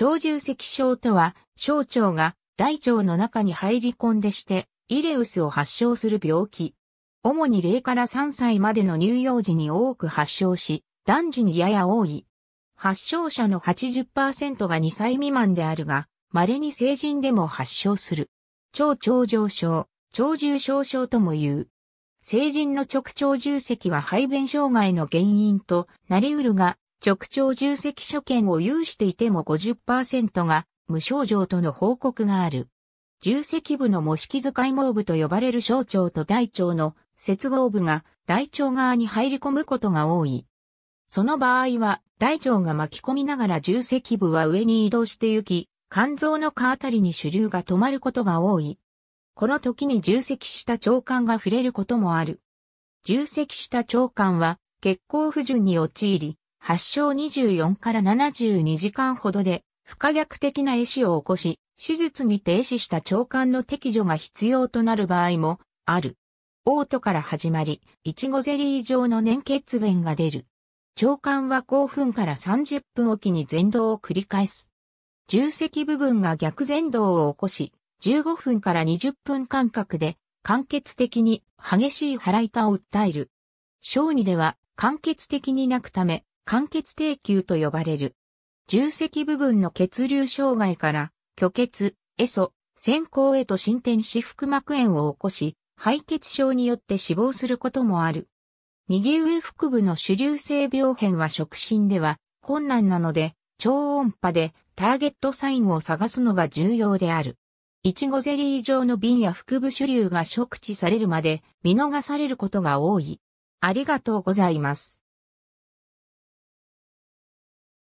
腸重積症とは、小腸が大腸の中に入り込んでして、イレウスを発症する病気。主に0から3歳までの乳幼児に多く発症し、男児にやや多い。発症者の80%が2歳未満であるが、稀に成人でも発症する。超超上症、超重症症とも言う。成人の直腸重積は排便障害の原因となりうるが、直腸重積所見を有していても50%が無症状との報告がある。重積部の模式使い毛部と呼ばれる小腸と大腸の接合部が大腸側に入り込むことが多い。その場合は大腸が巻き込みながら重積部は上に移動して行き、肝臓の下あたりに主流が止まることが多い。この時に重積した腸管が触れることもある。重積した腸管は血行不順に陥り、発症24から72時間ほどで不可逆的な意思を起こし、手術に停止した腸管の適除が必要となる場合もある。嘔吐から始まり、イチゴゼリー状の粘血便が出る。腸管は5分から30分おきに前動を繰り返す。重積部分が逆前動を起こし、15分から20分間隔で間欠的に激しい腹痛を訴える。小児では間欠的に泣くため、間欠低球と呼ばれる。重積部分の血流障害から、虚血、エソ、先行へと進展し腹膜炎を起こし、敗血症によって死亡することもある。右上腹部の主流性病変は触診では困難なので、超音波でターゲットサインを探すのが重要である。いちごゼリー状の瓶や腹部主流が触知されるまで見逃されることが多い。ありがとうございます。